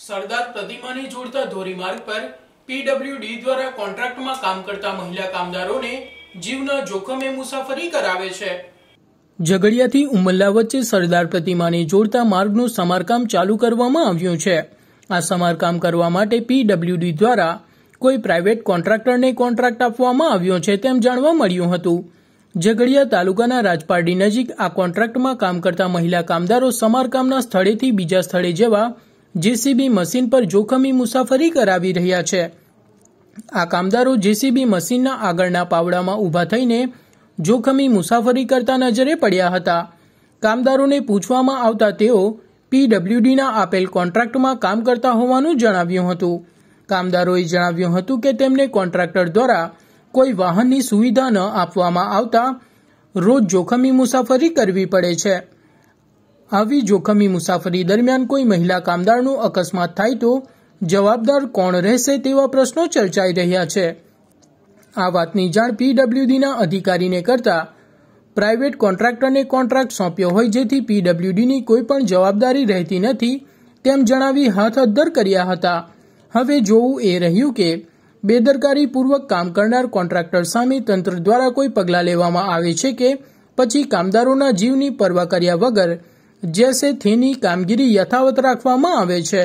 સરદાર પ્રતિમાને જોડતા ધોરીમાર્ગ પર પીડબ્લ્યુડી દ્વારા કોન્ટ્રાક્ટમાં કામ કરતા મહિલા કામદારોને જીવના જોખમે મુસાફરી કરાવે છે ઝઘડિયાથી ઉમલ્લા વચ્ચે સરદાર પ્રતિમાને જોડતા માર્ગનું સમારકામ ચાલુ કરવામાં આવ્યું છે આ સમારકામ કરવા માટે પીડબ્લ્યુડી દ્વારા કોઈ પ્રાઇવેટ કોન્ટ્રાક્ટરને કોન્ટ્રાક્ટ આપવામાં આવ્યો છે તેમ જાણવા મળ્યું હતું ઝઘડિયા તાલુકાના રાજપારડી નજીક આ કોન્ટ્રાક્ટમાં કામ કરતા મહિલા કામદારો સમારકામના સ્થળેથી બીજા સ્થળે જેવા જેસીબી મશીન પર જોખમી મુસાફરી કરાવી રહ્યા છે આ કામદારો જેસીબી મશીનના આગળના પાવડામાં ઊભા થઈને જોખમી મુસાફરી કરતા નજરે પડ્યા હતા કામદારોને પૂછવામાં આવતા તેઓ પીડબ્લ્યુડીના આપેલ કોન્ટ્રાક્ટમાં કામ કરતા હોવાનું જણાવ્યું હતું કામદારોએ જણાવ્યું હતું કે તેમને કોન્ટ્રાક્ટર દ્વારા કોઈ વાહનની સુવિધા ન આપવામાં આવતા રોજ જોખમી મુસાફરી કરવી પડે છે આવી જોખમી મુસાફરી દરમિયાન કોઈ મહિલા કામદારનું અકસ્માત થાય તો જવાબદાર કોણ રહેશે તેવા પ્રશ્નો ચર્ચાઈ રહ્યા છે આ વાતની જાણ પીડબ્લ્યુડીના અધિકારીને કરતા પ્રાઇવેટ કોન્ટ્રાક્ટરને કોન્ટ્રાક્ટ સોંપ્યો હોય જેથી પીડબ્લ્યુડીની કોઈ પણ જવાબદારી રહેતી નથી તેમ જણાવી હાથ અદ્ધર કર્યા હતા હવે જોવું એ રહ્યું કે બેદરકારીપૂર્વક કામ કરનાર કોન્ટ્રાક્ટર સામે તંત્ર દ્વારા કોઈ પગલાં લેવામાં આવે છે કે પછી કામદારોના જીવની પરવા કર્યા વગર જે જેસેથીની કામગીરી યથાવત રાખવામાં આવે છે